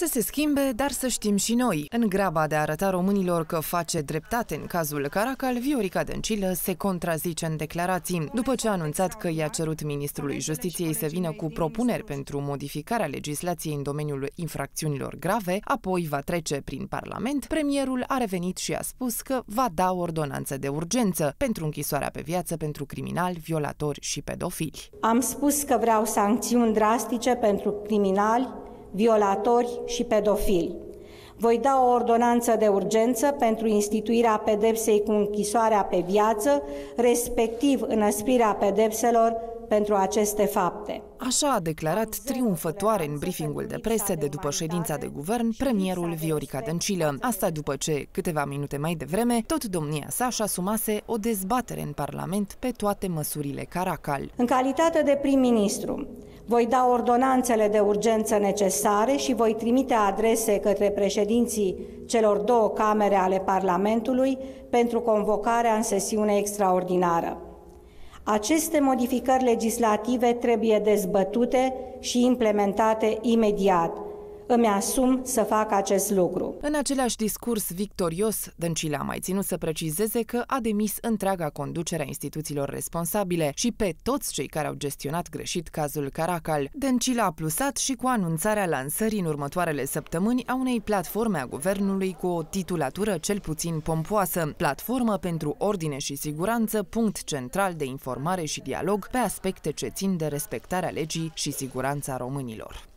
Să se schimbe, dar să știm și noi. În graba de a arăta românilor că face dreptate în cazul Caracal, Viorica Dăncilă se contrazice în declarații. După ce a anunțat că i-a cerut ministrului justiției să vină cu propuneri pentru modificarea legislației în domeniul infracțiunilor grave, apoi va trece prin Parlament, premierul a revenit și a spus că va da ordonanță de urgență pentru închisoarea pe viață pentru criminali, violatori și pedofili. Am spus că vreau sancțiuni drastice pentru criminali, violatori și pedofili. Voi da o ordonanță de urgență pentru instituirea pedepsei cu închisoarea pe viață, respectiv înăsprirea pedepselor pentru aceste fapte. Așa a declarat triumfătoare în briefingul de presă de după ședința de guvern premierul Viorica Dăncilă. Asta după ce, câteva minute mai devreme, tot domnia sa și asumase o dezbatere în Parlament pe toate măsurile Caracal. În calitate de prim-ministru, voi da ordonanțele de urgență necesare și voi trimite adrese către președinții celor două camere ale Parlamentului pentru convocarea în sesiune extraordinară. Aceste modificări legislative trebuie dezbătute și implementate imediat – îmi asum să fac acest lucru. În același discurs victorios, Dăncile a mai ținut să precizeze că a demis întreaga conducere a instituțiilor responsabile și pe toți cei care au gestionat greșit cazul Caracal. Dăncile a plusat și cu anunțarea lansării în următoarele săptămâni a unei platforme a guvernului cu o titulatură cel puțin pompoasă, Platformă pentru Ordine și Siguranță, punct central de informare și dialog pe aspecte ce țin de respectarea legii și siguranța românilor.